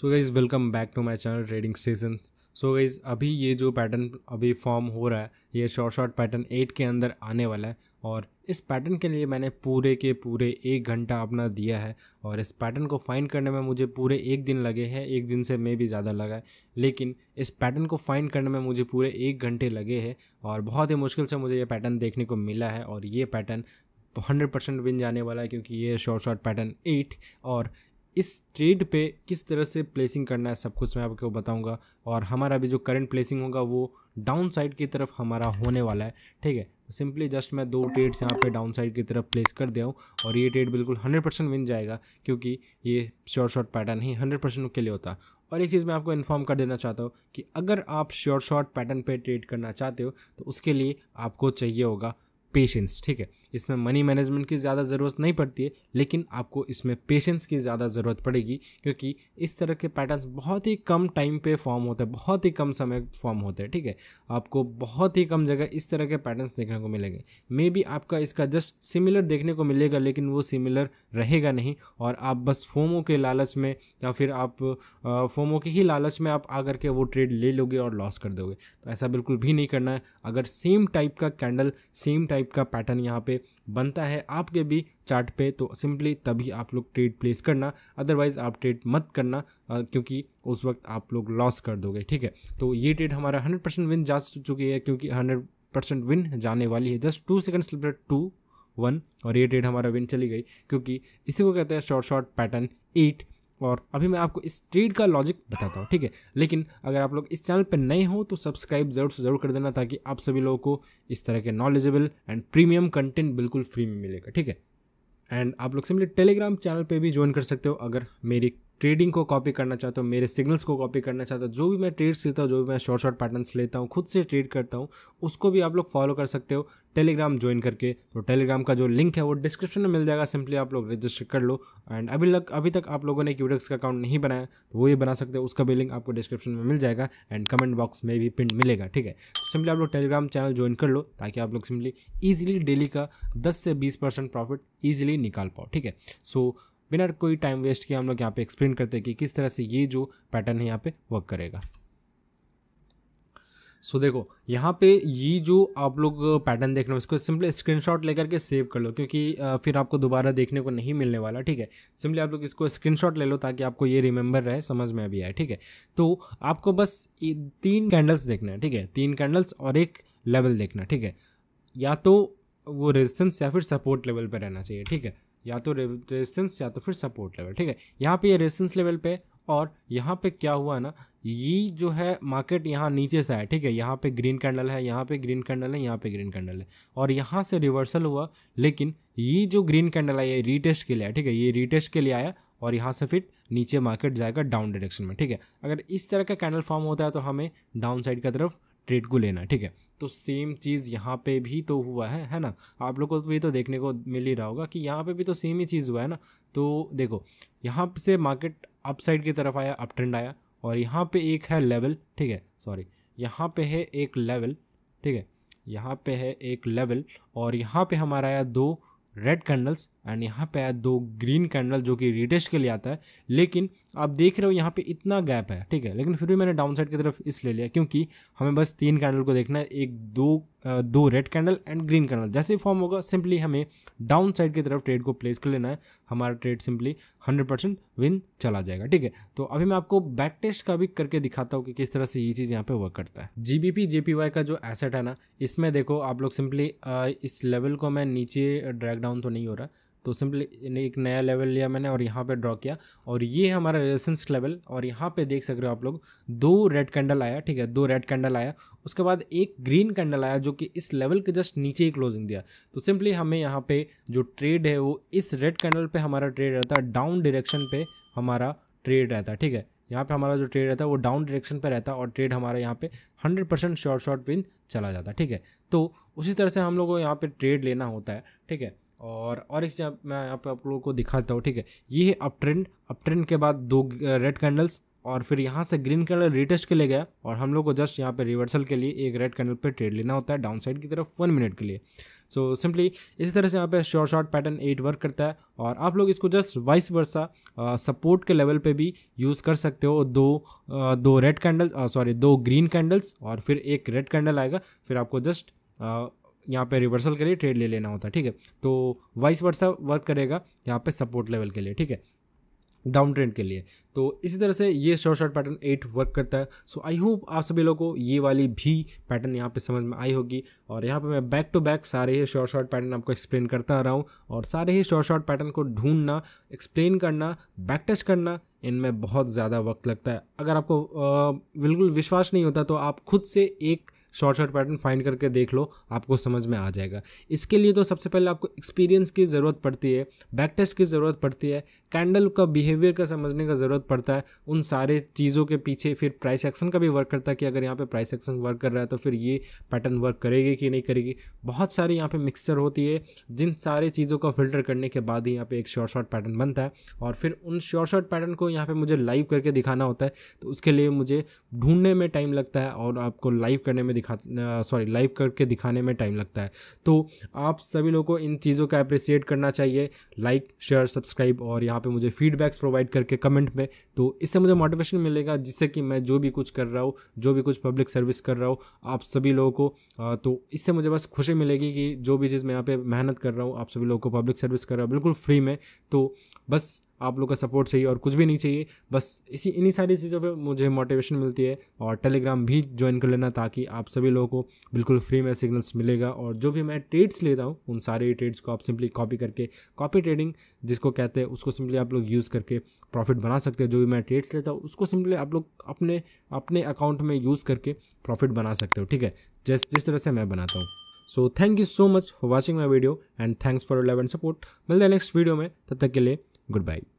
so guys welcome back to my channel trading station so guys अभी ये जो pattern अभी फॉर्म हो रहा है ये शॉर्ट शॉर्ट पैटर्न एट के अंदर आने वाला है और इस पैटर्न के लिए मैंने पूरे के पूरे एक घंटा अपना दिया है और इस पैटर्न को फाइंड करने में मुझे पूरे एक दिन लगे हैं एक दिन से मैं भी ज़्यादा लगा है लेकिन इस पैटर्न को फाइंड करने में मुझे पूरे एक घंटे लगे हैं और बहुत ही मुश्किल से मुझे ये पैटर्न देखने को मिला है और ये पैटर्न हंड्रेड परसेंट विन जाने वाला है क्योंकि ये शॉर्ट शॉर्ट पैटर्न एट और इस ट्रेड पे किस तरह से प्लेसिंग करना है सब कुछ मैं आपको बताऊंगा और हमारा भी जो करंट प्लेसिंग होगा वो डाउन साइड की तरफ हमारा होने वाला है ठीक है सिंपली तो जस्ट मैं दो ट्रेड्स यहाँ पे डाउन साइड की तरफ प्लेस कर दिया हूँ और ये ट्रेड बिल्कुल 100 परसेंट विन जाएगा क्योंकि ये शॉर्ट शॉर्ट पैटर्न ही 100 परसेंट के लिए होता और एक चीज़ मैं आपको इन्फॉर्म कर देना चाहता हूँ कि अगर आप शॉर्ट शॉट पैटर्न पर ट्रेड करना चाहते हो तो उसके लिए आपको चाहिए होगा पेशेंस ठीक है इसमें मनी मैनेजमेंट की ज़्यादा ज़रूरत नहीं पड़ती है लेकिन आपको इसमें पेशेंस की ज़्यादा ज़रूरत पड़ेगी क्योंकि इस तरह के पैटर्न्स बहुत ही कम टाइम पे फॉर्म होते हैं बहुत ही कम समय फॉर्म होते हैं ठीक है आपको बहुत ही कम जगह इस तरह के पैटर्न्स देखने को मिलेंगे मे बी आपका इसका जस्ट सिमिलर देखने को मिलेगा लेकिन वो सिमिलर रहेगा नहीं और आप बस फोमो के लालच में या फिर आप फोमो के ही लालच में आप आकर के वो ट्रेड ले लोगे और लॉस कर दोगे तो ऐसा बिल्कुल भी नहीं करना है अगर सेम टाइप का कैंडल सेम टाइप का पैटर्न यहाँ पे बनता है आपके भी चार्ट पे तो सिंपली तभी आप लोग ट्रेड प्लेस करना अदरवाइज़ आप ट्रेड मत करना क्योंकि उस वक्त आप लोग लॉस कर दोगे ठीक है तो ये ट्रेड हमारा हंड्रेड परसेंट विन जा चुकी है क्योंकि हंड्रेड परसेंट विन जाने वाली है just two second slip two one और ये ट्रेड हमारा विन चली गई क्योंकि इसी को कहते हैं शॉर्ट शॉर्ट पैटर्न एट और अभी मैं आपको इस ट्रेड का लॉजिक बताता हूँ ठीक है लेकिन अगर आप लोग इस चैनल पर नए हो तो सब्सक्राइब जरूर से ज़रूर कर देना ताकि आप सभी लोगों को इस तरह के नॉलेजेबल एंड प्रीमियम कंटेंट बिल्कुल फ्री में मिलेगा ठीक है एंड आप लोग सिंपली टेलीग्राम चैनल पे भी ज्वाइन कर सकते हो अगर मेरी ट्रेडिंग को कॉपी करना चाहता हूँ मेरे सिग्नल्स को कॉपी करना चाहता हूँ जो भी मैं ट्रेड्स लेता हूँ जो भी मैं शॉर्ट शॉर्ट पैटर्न्स लेता हूँ खुद से ट्रेड करता हूँ उसको भी आप लोग फॉलो कर सकते हो टेलीग्राम ज्वाइन करके तो टेलीग्राम का जो लिंक है वो डिस्क्रिप्शन में मिल जाएगा सिंपली आप लोग रजिस्टर कर लो एंड अभी लग अभी तक आप लोगों ने क्यूडेक्स का अकाउंट नहीं बनाया तो वो ये बना सकते हो उसका भी लिंक आपको डिस्क्रिप्शन में मिल जाएगा एंड कमेंट बॉक्स में भी पिन मिलेगा ठीक है सिंपली तो आप लोग टेलीग्राम चैनल ज्वाइन कर लो ताकि आप लोग सिंपली ईजिली डेली का दस से बीस परसेंट प्रॉफिट ईजिली निकाल पाओ ठीक है सो so, बिना कोई टाइम वेस्ट किए हम लोग यहाँ पे एक्सप्लेन करते हैं कि किस तरह से ये जो पैटर्न है यहाँ पे वर्क करेगा सो so, देखो यहाँ पे ये जो आप लोग पैटर्न देख रहे हो इसको सिंपली स्क्रीनशॉट लेकर के सेव कर लो क्योंकि फिर आपको दोबारा देखने को नहीं मिलने वाला ठीक है सिंपली आप लोग इसको स्क्रीनशॉट ले लो ताकि आपको ये रिमेंबर रहे समझ में अभी आए ठीक है तो आपको बस तीन कैंडल्स देखना है ठीक है तीन कैंडल्स और एक लेवल देखना ठीक है या तो वो रेजिस्टेंस या फिर सपोर्ट लेवल पर रहना चाहिए ठीक है या तो रेजिस्टेंस या तो फिर सपोर्ट लेवल ठीक है यहाँ पे ये रेजिस्टेंस लेवल पे और यहाँ पे क्या हुआ ना ये जो है मार्केट यहाँ नीचे से आया ठीक है यहाँ पे ग्रीन कैंडल है यहाँ पे ग्रीन कैंडल है यहाँ पे ग्रीन कैंडल है और यहाँ से रिवर्सल हुआ लेकिन ये जो ग्रीन कैंडल आया ये रीटेस्ट के लिए आया ठीक है ये रीटेस्ट के लिए आया और यहाँ से फिर नीचे मार्केट जाएगा डाउन डायरेक्शन में ठीक है अगर इस तरह का कैंडल फॉर्म होता है तो हमें डाउन साइड का तरफ ट्रेड को लेना ठीक है तो सेम चीज़ यहाँ पे भी तो हुआ है है ना आप लोगों को भी तो देखने को मिल ही रहा होगा कि यहाँ पे भी तो सेम ही चीज़ हुआ है ना तो देखो यहाँ से मार्केट अपसाइड की तरफ आया अप ट्रेंड आया और यहाँ पे एक है लेवल ठीक है सॉरी यहाँ पे है एक लेवल ठीक है यहाँ पे है एक लेवल और यहाँ पे हमारा आया दो रेड कैंडल्स एंड यहाँ पे दो ग्रीन कैंडल जो कि रिटेस्ट के लिए आता है लेकिन आप देख रहे हो यहाँ पे इतना गैप है ठीक है लेकिन फिर भी मैंने डाउन साइड की तरफ इसलिए लिया क्योंकि हमें बस तीन कैंडल को देखना है एक दो दो red candle and green candle जैसे ही फॉर्म होगा सिंपली हमें डाउन साइड की तरफ ट्रेड को प्लेस कर लेना है हमारा ट्रेड सिंपली 100 परसेंट विन चला जाएगा ठीक है तो अभी मैं आपको बैक टेस्ट का भी करके दिखाता हूँ कि किस तरह से ये चीज़ यहाँ पे वर्क करता है जी जेपीवाई का जो एसेट है ना इसमें देखो आप लोग सिंपली इस लेवल को मैं नीचे ड्रैक डाउन तो नहीं हो रहा तो सिंपली एक नया लेवल लिया मैंने और यहाँ पे ड्रॉ किया और ये हमारा रेजिस्टेंस लेवल और यहाँ पे देख सक रहे हो आप लोग दो रेड कैंडल आया ठीक है दो रेड कैंडल आया उसके बाद एक ग्रीन कैंडल आया जो कि इस लेवल के जस्ट नीचे ही क्लोजिंग दिया तो सिंपली हमें यहाँ पे जो ट्रेड है वो इस रेड कैंडल पर हमारा ट्रेड रहता है डाउन डरेक्शन पर हमारा ट्रेड रहता है ठीक है यहाँ पे हमारा जो ट्रेड रहता है वो डाउन डायरेक्शन पे रहता है और ट्रेड हमारा यहाँ पे 100 परसेंट शॉर्ट शॉर्ट पिन चला जाता है ठीक है तो उसी तरह से हम लोग को यहाँ पे ट्रेड लेना होता है ठीक है और और इससे मैं यहाँ पे आप लोगों को दिखाता हूँ ठीक है ये है अप ट्रेंड अप ट्रेंड के बाद दो रेड कैंडल्स और फिर यहाँ से ग्रीन कैंडल रिटेस्ट के लिए गया और हम लोग को जस्ट यहाँ पे रिवर्सल के लिए एक रेड कैंडल पे ट्रेड लेना होता है डाउन साइड की तरफ वन मिनट के लिए सो so, सिंपली इसी तरह से यहाँ पे short short pattern at work करता है और आप लोग इसको जस्ट वाइस वर्सा सपोर्ट के लेवल पे भी यूज़ कर सकते हो दो आ, दो रेड कैंडल्स सॉरी दो ग्रीन कैंडल्स और फिर एक रेड कैंडल आएगा फिर आपको जस्ट यहाँ पे रिवर्सल के लिए ट्रेड ले लेना होता है ठीक है तो वाइस वर्सा वर्क करेगा यहाँ पे सपोर्ट लेवल के लिए ठीक है डाउन ट्रेंड के लिए तो इसी तरह से ये short short pattern at work करता है सो आई होप आप सभी लोगों को ये वाली भी पैटर्न यहाँ पे समझ में आई होगी और यहाँ पे मैं बैक टू बैक सारे ही शॉर्ट शॉर्ट पैटर्न आपको एक्सप्लेन करता आ रहा हूँ और सारे ही शॉर्ट शॉर्ट पैटर्न को ढूंढना एक्सप्लेन करना बैक टच करना इनमें बहुत ज़्यादा वक्त लगता है अगर आपको बिल्कुल विश्वास नहीं होता तो आप खुद से एक शॉर्ट पैटर्न फाइंड करके देख लो आपको समझ में आ जाएगा इसके लिए तो सबसे पहले आपको एक्सपीरियंस की ज़रूरत पड़ती है बैक टेस्ट की ज़रूरत पड़ती है कैंडल का बिहेवियर का समझने का ज़रूरत पड़ता है उन सारे चीज़ों के पीछे फिर प्राइस एक्शन का भी वर्क करता है कि अगर यहाँ पर प्राइस एक्शन वर्क कर रहा है तो फिर ये पैटर्न वर्क करेगी कि नहीं करेगी बहुत सारे यहाँ पर मिक्सचर होती है जिन सारे चीज़ों का फिल्टर करने के बाद ही यहाँ पे एक शॉर्ट शॉर्ट पैटर्न बनता है और फिर उन शॉर्ट शॉर्ट पैटर्न को यहाँ पर मुझे लाइव करके दिखाना होता है तो उसके लिए मुझे ढूंढने में टाइम लगता है और आपको लाइव करने में दिखा सॉरी लाइव करके दिखाने में टाइम लगता है तो आप सभी लोगों को इन चीज़ों का अप्रिसिएट करना चाहिए लाइक शेयर सब्सक्राइब और यहाँ पे मुझे फीडबैक्स प्रोवाइड करके कमेंट में तो इससे मुझे मोटिवेशन मिलेगा जिससे कि मैं जो भी कुछ कर रहा हूँ जो भी कुछ पब्लिक सर्विस कर रहा हूँ आप सभी लोगों को तो इससे मुझे बस खुशी मिलेगी कि जो भी चीज़ मैं यहाँ पर मेहनत कर रहा हूँ आप सभी लोगों को पब्लिक सर्विस कर रहा हूँ बिल्कुल फ्री में तो बस आप लोग का सपोर्ट चाहिए और कुछ भी नहीं चाहिए बस इसी इन्हीं सारी चीज़ों पे मुझे मोटिवेशन मिलती है और टेलीग्राम भी ज्वाइन कर लेना ताकि आप सभी लोगों को बिल्कुल फ्री में सिग्नल्स मिलेगा और जो भी मैं ट्रेड्स लेता हूँ उन सारे ट्रेड्स को आप सिंपली कॉपी करके कॉपी ट्रेडिंग जिसको कहते हैं उसको सिंपली आप लोग यूज़ करके प्रॉफिट बना सकते हैं जो भी मैं ट्रेड्स लेता हूँ उसको सिंपली आप लोग अपने अपने अकाउंट में यूज़ करके प्रॉफिट बना सकते हो ठीक है जिस जिस तरह से मैं बनाता हूँ so thank you so much for watching my video and thanks for love and support मिलते हैं नेक्स्ट वीडियो में तब तक के लिए goodbye